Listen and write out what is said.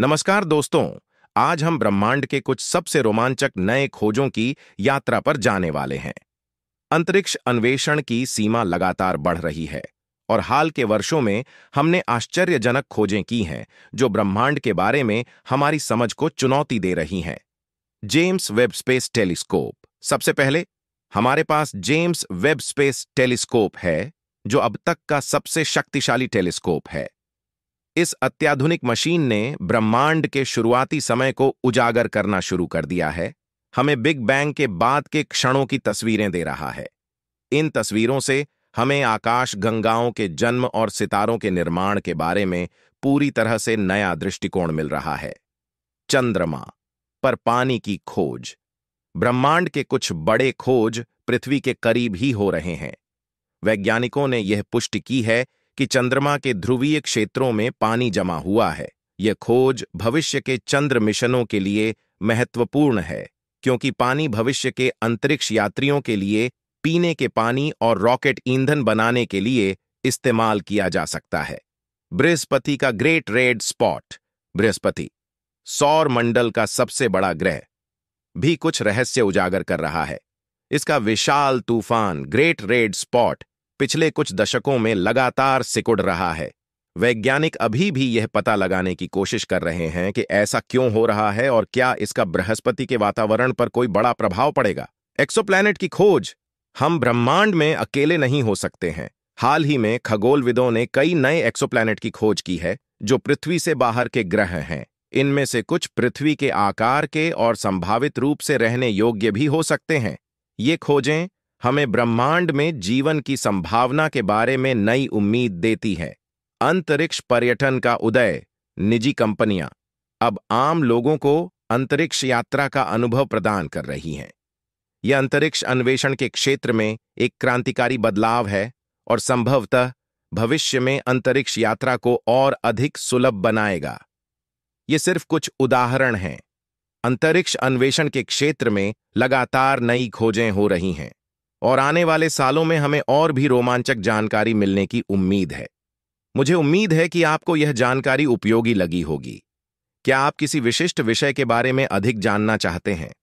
नमस्कार दोस्तों आज हम ब्रह्मांड के कुछ सबसे रोमांचक नए खोजों की यात्रा पर जाने वाले हैं अंतरिक्ष अन्वेषण की सीमा लगातार बढ़ रही है और हाल के वर्षों में हमने आश्चर्यजनक खोजें की हैं जो ब्रह्मांड के बारे में हमारी समझ को चुनौती दे रही हैं जेम्स वेब स्पेस टेलीस्कोप सबसे पहले हमारे पास जेम्स वेब स्पेस टेलीस्कोप है जो अब तक का सबसे शक्तिशाली टेलीस्कोप है इस अत्याधुनिक मशीन ने ब्रह्मांड के शुरुआती समय को उजागर करना शुरू कर दिया है हमें बिग बैंग के बाद के क्षणों की तस्वीरें दे रहा है इन तस्वीरों से हमें आकाश गंगाओं के जन्म और सितारों के निर्माण के बारे में पूरी तरह से नया दृष्टिकोण मिल रहा है चंद्रमा पर पानी की खोज ब्रह्मांड के कुछ बड़े खोज पृथ्वी के करीब ही हो रहे हैं वैज्ञानिकों ने यह पुष्टि की है कि चंद्रमा के ध्रुवीय क्षेत्रों में पानी जमा हुआ है यह खोज भविष्य के चंद्र मिशनों के लिए महत्वपूर्ण है क्योंकि पानी भविष्य के अंतरिक्ष यात्रियों के लिए पीने के पानी और रॉकेट ईंधन बनाने के लिए इस्तेमाल किया जा सकता है बृहस्पति का ग्रेट रेड स्पॉट बृहस्पति सौर मंडल का सबसे बड़ा ग्रह भी कुछ रहस्य उजागर कर रहा है इसका विशाल तूफान ग्रेट रेड स्पॉट पिछले कुछ दशकों में लगातार सिकुड़ रहा है वैज्ञानिक अभी भी यह पता लगाने की कोशिश कर रहे हैं कि ऐसा क्यों हो रहा है और क्या इसका बृहस्पति के वातावरण पर कोई बड़ा प्रभाव पड़ेगा एक्सोप्लैनेट की खोज हम ब्रह्मांड में अकेले नहीं हो सकते हैं हाल ही में खगोलविदों ने कई नए एक्सोप्लैनेट की खोज की है जो पृथ्वी से बाहर के ग्रह हैं इनमें से कुछ पृथ्वी के आकार के और संभावित रूप से रहने योग्य भी हो सकते हैं ये खोजें हमें ब्रह्मांड में जीवन की संभावना के बारे में नई उम्मीद देती है अंतरिक्ष पर्यटन का उदय निजी कंपनियां अब आम लोगों को अंतरिक्ष यात्रा का अनुभव प्रदान कर रही हैं यह अंतरिक्ष अन्वेषण के क्षेत्र में एक क्रांतिकारी बदलाव है और संभवतः भविष्य में अंतरिक्ष यात्रा को और अधिक सुलभ बनाएगा ये सिर्फ कुछ उदाहरण हैं अंतरिक्ष अन्वेषण के क्षेत्र में लगातार नई खोजें हो रही हैं और आने वाले सालों में हमें और भी रोमांचक जानकारी मिलने की उम्मीद है मुझे उम्मीद है कि आपको यह जानकारी उपयोगी लगी होगी क्या आप किसी विशिष्ट विषय के बारे में अधिक जानना चाहते हैं